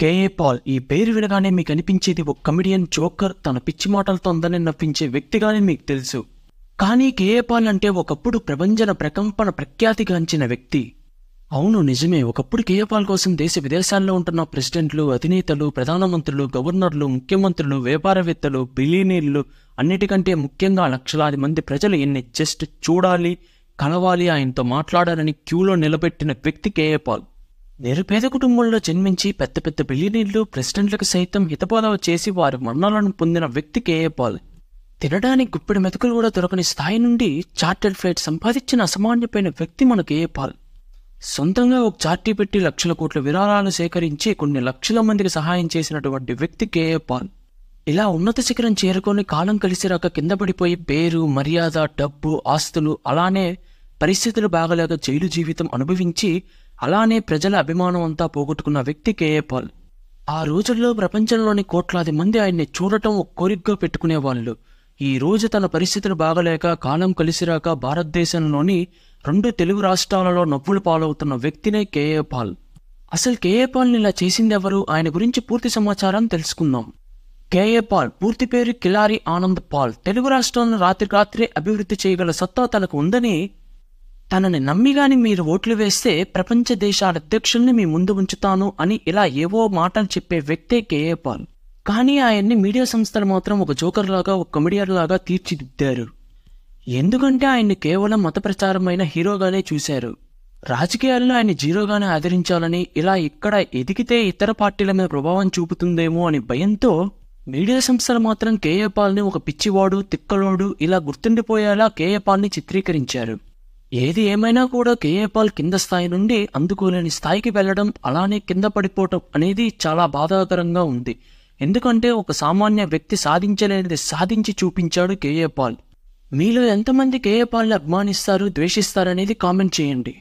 KA Paul ఈ పేరు వినగానే మీకు అనిపించేది ఒక కమిడియన్ జోకర్ తన పిచ్చి మాటలతో అందరిని నవ్వించే వ్యక్తిగానే మీకు తెలుసు కానీ కేఏ పాల్ అంటే ఒకప్పుడు ప్రపంచన ప్రకంపన ప్రఖ్యాతిగాంచిన వ్యక్తి అవును నిజమే ఒకప్పుడు కేఏ పాల్ కోసం దేశ విదేశాల్లో ఉంటున్న ప్రెసిడెంట్లు అధినేతలు ప్రధానమంత్రులు గవర్నర్లు ముఖ్యమంత్రులు వ్యాపారవేత్తలు బిలీనీర్లు అన్నిటికంటే ముఖ్యంగా లక్షలాది మంది ప్రజలు ఎన్ని జస్ట్ చూడాలి కలవాలి ఆయనతో మాట్లాడాలని క్యూలో నిలబెట్టిన వ్యక్తి కేఏ పాల్ నిరుపేద కుటుంబంలో జన్మించి పెద్ద పెద్ద బిలియనీర్లు ప్రెసిడెంట్లకు సైతం హితబోధవ చేసి వారి మరణాలను పొందిన వ్యక్తి కేఏ తినడానికి గుప్పెడు మెతుకులు కూడా దొరకని స్థాయి నుండి చార్టెడ్ ఫ్లైట్ సంపాదించిన అసమాన్యమైన వ్యక్తి మనకు కేఏ సొంతంగా ఒక చార్టీ పెట్టి లక్షల కోట్ల విరాళాలు సేకరించి కొన్ని లక్షల మందికి సహాయం చేసినటువంటి వ్యక్తి కేఏ ఇలా ఉన్నత శిఖరం చేరుకొని కాలం కలిసి రాక కింద పడిపోయి పేరు మర్యాద డబ్బు ఆస్తులు అలానే పరిస్థితులు బాగలేక జైలు జీవితం అనుభవించి అలానే ప్రజల అభిమానం అంతా పోగొట్టుకున్న వ్యక్తి కేఏ పాల్ ఆ రోజుల్లో ప్రపంచంలోని కోట్లాది మంది ఆయన్ని చూడటం ఒక కోరికగా పెట్టుకునేవాళ్ళు ఈ రోజు తన పరిస్థితులు బాగలేక కాలం కలిసిరాక భారతదేశంలోని రెండు తెలుగు రాష్ట్రాలలో నొప్పులు పాలవుతున్న వ్యక్తినే కేఏ పాల్ అసలు కేఏ పాల్ని ఇలా చేసిందెవరు ఆయన గురించి పూర్తి సమాచారం తెలుసుకుందాం కేఏ పాల్ పూర్తి పేరు కిలారి ఆనంద్ పాల్ తెలుగు రాష్ట్రాలను రాత్రి రాత్రే అభివృద్ధి చేయగల సత్తా తనకు ఉందని తనని నమ్మి మీరు ఓట్లు వేస్తే ప్రపంచ దేశాల అధ్యక్షుల్ని మీ ముందు ఉంచుతాను అని ఇలా ఏవో మాటలు చెప్పే వ్యక్తే కేఏ పాల్ కానీ ఆయన్ని మీడియా సంస్థలు మాత్రం ఒక జోకర్ లాగా ఒక కమిడియర్ లాగా తీర్చిదిద్దారు ఎందుకంటే ఆయన్ని కేవలం మత ప్రచారమైన హీరోగానే చూశారు రాజకీయాల్లో ఆయన జీరోగానే ఆదరించాలని ఇలా ఇక్కడ ఎదిగితే ఇతర పార్టీల మీద ప్రభావం చూపుతుందేమో అని భయంతో మీడియా సంస్థలు మాత్రం కేఏ పాల్ని ఒక పిచ్చివాడు తిక్కలోడు ఇలా గుర్తుండిపోయేలా కేఏ పాల్ని చిత్రీకరించారు ఏది ఏమైనా కూడా కేఏపాల్ కింద స్థాయి నుండి అందుకోలేని స్థాయికి వెళ్ళడం అలానే కింద పడిపోవటం అనేది చాలా బాధాకరంగా ఉంది ఎందుకంటే ఒక సామాన్య వ్యక్తి సాధించలేనిది సాధించి చూపించాడు కేఏపాల్ మీలో ఎంతమంది కేఏపాల్ని అభిమానిస్తారు ద్వేషిస్తారనేది కామెంట్ చేయండి